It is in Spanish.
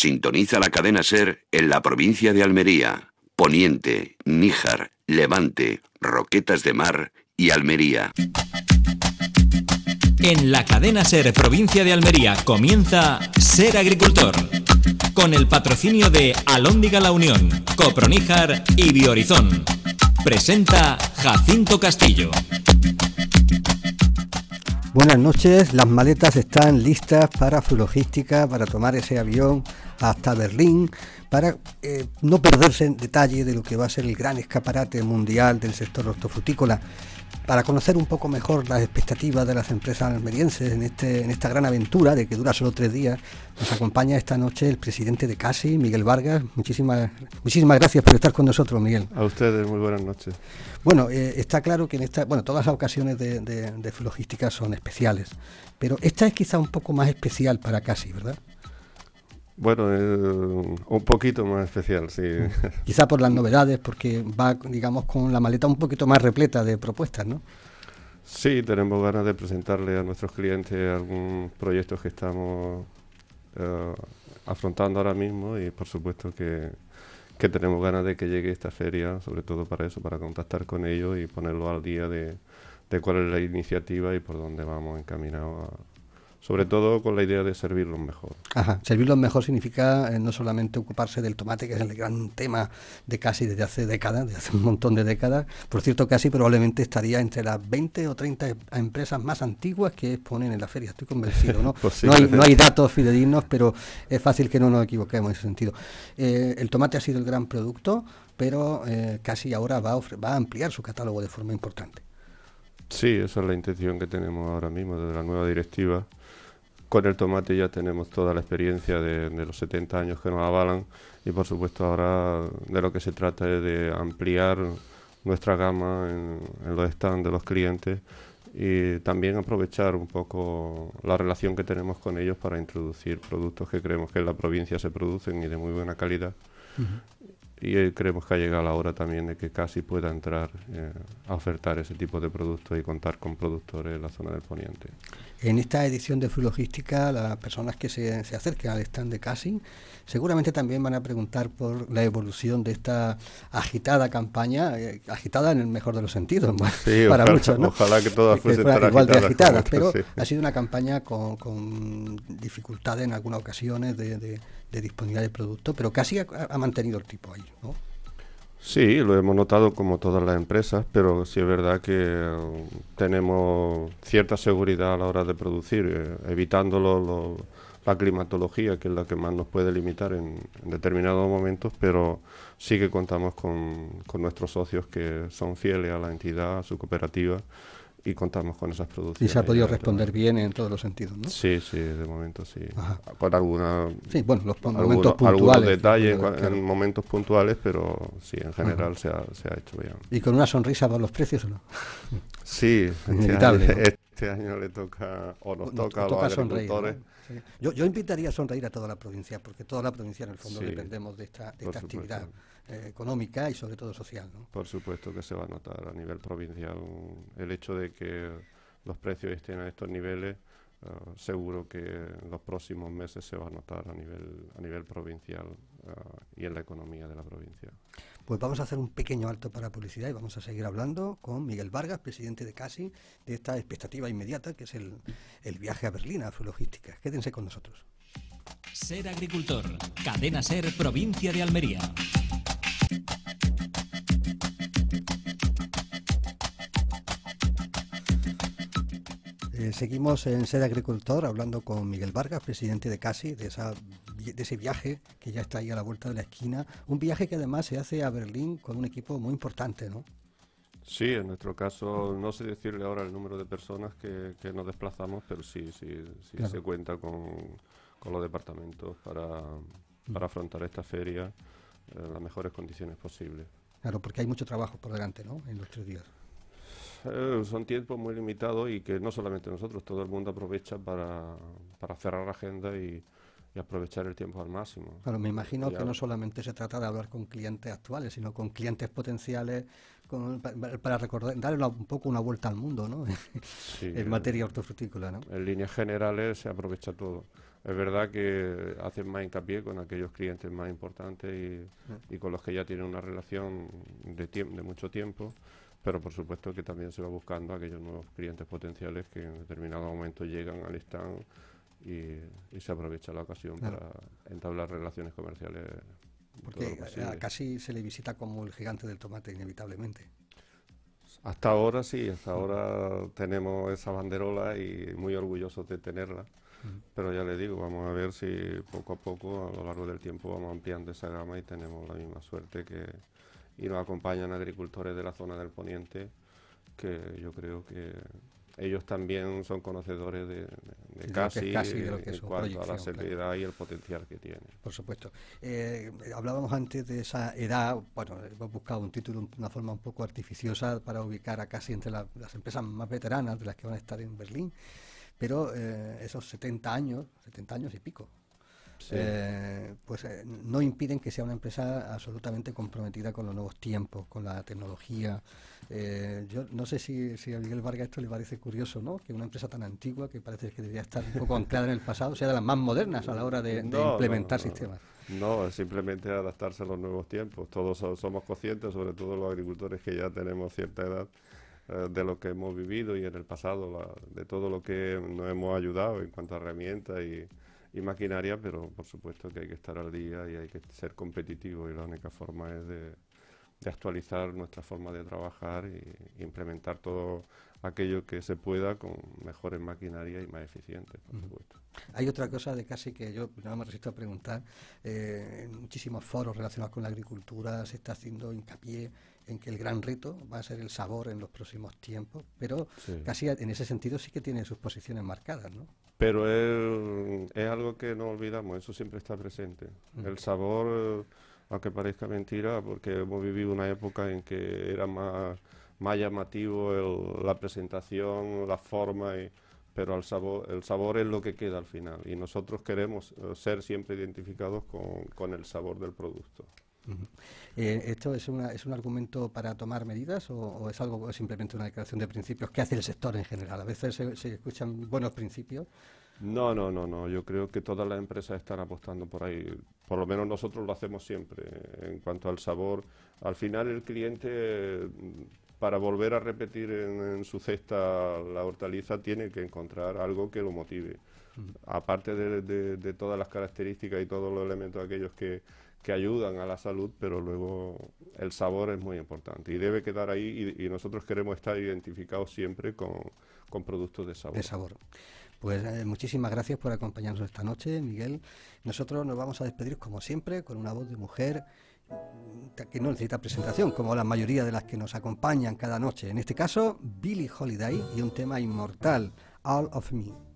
Sintoniza la cadena SER en la provincia de Almería, Poniente, Níjar, Levante, Roquetas de Mar y Almería. En la cadena SER provincia de Almería comienza Ser Agricultor, con el patrocinio de Alóndiga La Unión, Coproníjar y Biorizón. Presenta Jacinto Castillo. Buenas noches, las maletas están listas para su logística, para tomar ese avión hasta Berlín para eh, no perderse en detalle de lo que va a ser el gran escaparate mundial del sector hortofrutícola, para conocer un poco mejor las expectativas de las empresas almerienses en, este, en esta gran aventura de que dura solo tres días. Nos acompaña esta noche el presidente de CASI, Miguel Vargas. Muchísimas, muchísimas gracias por estar con nosotros, Miguel. A ustedes, muy buenas noches. Bueno, eh, está claro que en esta, bueno, todas las ocasiones de, de, de logística son especiales, pero esta es quizá un poco más especial para CASI, ¿verdad? Bueno, eh, un poquito más especial, sí. Mm. Quizá por las novedades, porque va, digamos, con la maleta un poquito más repleta de propuestas, ¿no? Sí, tenemos ganas de presentarle a nuestros clientes algunos proyectos que estamos eh, afrontando ahora mismo y por supuesto que, tenemos ganas de que llegue esta feria, sobre todo para eso, para contactar con ellos y ponerlo al día de, de cuál es la iniciativa y por dónde vamos encaminados sobre todo con la idea de servirlos mejor. Ajá, servirlos mejor significa eh, no solamente ocuparse del tomate, que es el gran tema de casi desde hace décadas, de hace un montón de décadas. Por cierto, casi probablemente estaría entre las 20 o 30 em, empresas más antiguas que exponen en la feria, estoy convencido. No, pues no, hay, datos fidedignos, pero es fácil que no nos equivoquemos en ese sentido. Eh, el tomate ha sido el gran producto, pero eh, casi ahora va va a ampliar su catálogo de forma importante. Sí, esa es la intención que tenemos ahora mismo desde la nueva directiva. Con el tomate ya tenemos toda la experiencia de, los 70 años que nos avalan y por supuesto ahora de lo que se trata es de ampliar nuestra gama en, los stands de los clientes y también aprovechar un poco la relación que tenemos con ellos para introducir productos que creemos que en la provincia se producen y de muy buena calidad y eh, creemos que ha llegado la hora también de que casi pueda entrar eh, a ofertar ese tipo de productos y contar con productores en la zona del poniente. En esta edición de Logística, las personas que se, se, acerquen al stand de Casi seguramente también van a preguntar por la evolución de esta agitada campaña, eh, agitada en el mejor de los sentidos, para muchos. ¿no? Ojalá que todas fuesen igual agitadas, pero ha sido una campaña con, con dificultades en algunas ocasiones de, disponibilidad de productos, pero Casi ha mantenido el tipo ahí. Sí, lo hemos notado como todas las empresas, pero sí es verdad que um, tenemos cierta seguridad a la hora de producir, eh, evitando la climatología, que es la que más nos puede limitar en, determinados momentos, pero sí que contamos con, con, nuestros socios que son fieles a la entidad, a su cooperativa y contamos con esas producciones. Y se ha podido responder bien en todos los sentidos, ¿no? Sí, sí, de momento sí. Con algunos, detalles en momentos puntuales, pero sí, en general se ha, se hecho bien. ¿Y con una sonrisa por los precios o no? Sí, este inevitable. Este, año le toca, o nos, toca, a los productores. yo, invitaría a sonreír a toda la provincia, porque toda la provincia en el fondo dependemos de esta, actividad. Eh, económica y sobre todo social. Por supuesto que se va a notar a nivel provincial el hecho de que los precios estén a estos niveles. Eh, seguro que en los próximos meses se va a notar a nivel, a nivel provincial eh, y en la economía de la provincia. Pues vamos a hacer un pequeño alto para publicidad y vamos a seguir hablando con Miguel Vargas, presidente de CASI, de esta expectativa inmediata que es el, el viaje a Berlín, a su logística. Quédense con nosotros. Ser agricultor, cadena ser provincia de Almería. Eh, seguimos en sede Agricultor hablando con Miguel Vargas, presidente de CASI, de, ese viaje que ya está ahí a la vuelta de la esquina. Un viaje que además se hace a Berlín con un equipo muy importante, ¿no? Sí, en nuestro caso no sé decirle ahora el número de personas que, nos desplazamos, pero sí, sí, sí se cuenta con, los departamentos mm. para, afrontar esta feria en las mejores condiciones posibles. Claro, porque hay mucho trabajo por delante, ¿no? En nuestros días. Eh, son tiempos muy limitados y que no solamente nosotros, todo el mundo aprovecha para, para cerrar agenda y, aprovechar el tiempo al máximo. Bueno, me imagino que no solamente se trata de hablar con clientes actuales, sino con clientes potenciales para, recordar, darle un poco una vuelta al mundo, ¿no? en eh, materia hortofrutícola, ¿no? En líneas generales se aprovecha todo. Es verdad que hacen más hincapié con aquellos clientes más importantes y, con los que ya tienen una relación de, de mucho tiempo pero por supuesto que también se va buscando aquellos nuevos clientes potenciales que en determinado momento llegan al stand y, se aprovecha la ocasión para entablar relaciones comerciales. Porque casi se le visita como el gigante del tomate, inevitablemente. Hasta ahora sí, hasta ahora tenemos esa banderola y muy orgullosos de tenerla. Pero ya le digo, vamos a ver si poco a poco, a lo largo del tiempo, vamos ampliando esa gama y tenemos la misma suerte que, y nos acompañan agricultores de la zona del poniente que yo creo que ellos también son conocedores de, casi, en cuanto a la seriedad y el potencial que tiene. Por supuesto. Eh, hablábamos antes de esa edad, bueno, hemos buscado un título, una forma un poco artificiosa para ubicar a casi entre las empresas más veteranas de las que van a estar en Berlín, pero eh, esos 70 años, 70 años y pico, eh, pues eh, no impiden que sea una empresa absolutamente comprometida con los nuevos tiempos, con la tecnología. Eh, yo no sé si, si, a Miguel Vargas esto le parece curioso, ¿no? Que una empresa tan antigua, que parece que debería estar un poco anclada en el pasado, sea de las más modernas a la hora de, implementar sistemas. No, es simplemente adaptarse a los nuevos tiempos. Todos somos conscientes, sobre todo los agricultores que ya tenemos cierta edad, de lo que hemos vivido y en el pasado, de todo lo que nos hemos ayudado en cuanto a herramientas y, y maquinaria, pero por supuesto que hay que estar al día y hay que ser competitivo y la única forma es de, actualizar nuestra forma de trabajar e implementar todo aquello que se pueda con mejores maquinarias y más eficientes, por supuesto. Hay otra cosa de casi que yo nada más resisto a preguntar. Eh, en muchísimos foros relacionados con la agricultura se está haciendo hincapié en que el gran reto va a ser el sabor en los próximos tiempos, pero casi en ese sentido sí que tiene sus posiciones marcadas, ¿no? Pero es, es algo que no olvidamos, eso siempre está presente. Mm. El sabor, aunque parezca mentira, porque hemos vivido una época en que era más, más llamativo la presentación, la forma, y, pero el sabor, el sabor es lo que queda al final y nosotros queremos eh, ser siempre identificados con, con el sabor del producto. Eh, ¿Esto es, es un argumento para tomar medidas o, es algo simplemente una declaración de principios que hace el sector en general? A veces se, escuchan buenos principios. No, no, no, no. Yo creo que todas las empresas están apostando por ahí. Por lo menos nosotros lo hacemos siempre. En cuanto al sabor, al final el cliente, para volver a repetir en, su cesta la hortaliza, tiene que encontrar algo que lo motive. Aparte de, de todas las características y todos los elementos aquellos que, que ayudan a la salud, pero luego el sabor es muy importante y debe quedar ahí y, nosotros queremos estar identificados siempre con, productos de sabor. De sabor. Pues eh, muchísimas gracias por acompañarnos esta noche, Miguel. Nosotros nos vamos a despedir como siempre con una voz de mujer que no necesita presentación, como la mayoría de las que nos acompañan cada noche. En este caso, Billie Holiday y un tema inmortal, All of Me.